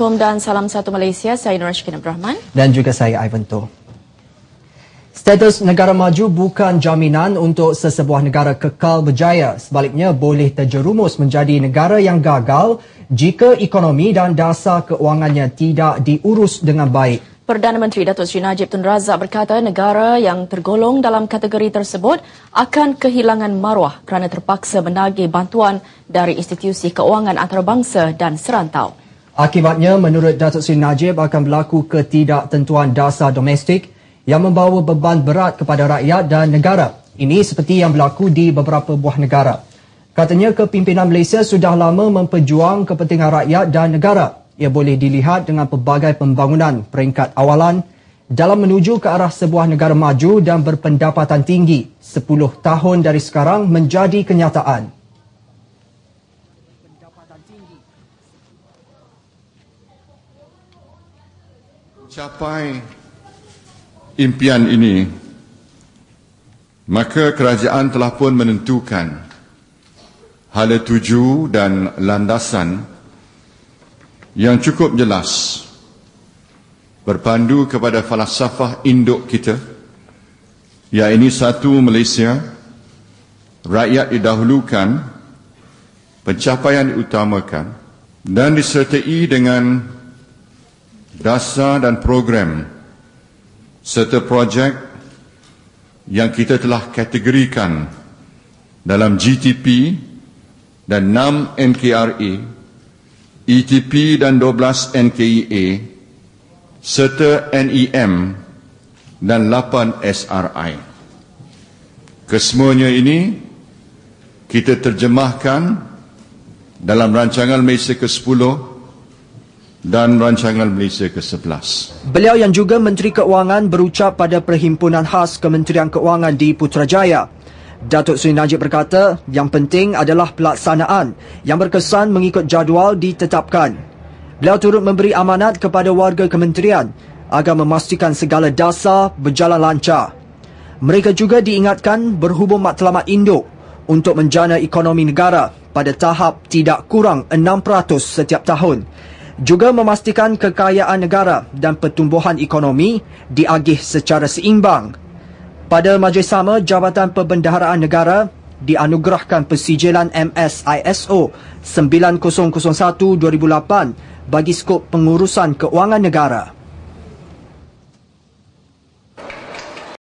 Assalamualaikum dan salam satu Malaysia. Saya Nur Ashkin Abdurrahman. Dan juga saya Ivan Toh. Status negara maju bukan jaminan untuk sesebuah negara kekal berjaya. Sebaliknya, boleh terjerumus menjadi negara yang gagal jika ekonomi dan dasar keuangannya tidak diurus dengan baik. Perdana Menteri Datuk Seri Najib Tun Razak berkata negara yang tergolong dalam kategori tersebut akan kehilangan maruah kerana terpaksa menagih bantuan dari institusi keuangan antarabangsa dan serantau. Akibatnya, menurut Datuk Seri Najib akan berlaku ketidaktentuan dasar domestik yang membawa beban berat kepada rakyat dan negara. Ini seperti yang berlaku di beberapa buah negara. Katanya kepimpinan Malaysia sudah lama memperjuang kepentingan rakyat dan negara. Ia boleh dilihat dengan pelbagai pembangunan peringkat awalan dalam menuju ke arah sebuah negara maju dan berpendapatan tinggi 10 tahun dari sekarang menjadi kenyataan. mencapai impian ini, maka kerajaan telah pun menentukan hala tuju dan landasan yang cukup jelas berpandu kepada falsafah induk kita iaitu satu Malaysia rakyat didahulukan pencapaian diutamakan dan disertai dengan dasar dan program serta projek yang kita telah kategorikan dalam GTP dan 6 NKRA, ETP dan 12 NKEA serta NEM dan 8 SRI. Kesemuanya ini kita terjemahkan dalam rancangan Malaysia ke-10 dan rancangan Malaysia ke-11. Beliau yang juga Menteri Keuangan berucap pada Perhimpunan Khas Kementerian Keuangan di Putrajaya. Datuk Seri Najib berkata, yang penting adalah pelaksanaan yang berkesan mengikut jadual ditetapkan. Beliau turut memberi amanat kepada warga kementerian agar memastikan segala dasar berjalan lancar. Mereka juga diingatkan berhubung matlamat induk untuk menjana ekonomi negara pada tahap tidak kurang 6% setiap tahun juga memastikan kekayaan negara dan pertumbuhan ekonomi diagih secara seimbang. Pada majlis sama, Jabatan Perbendaharaan Negara dianugerahkan persijilan MSISO 9001-2008 bagi skop pengurusan keuangan negara.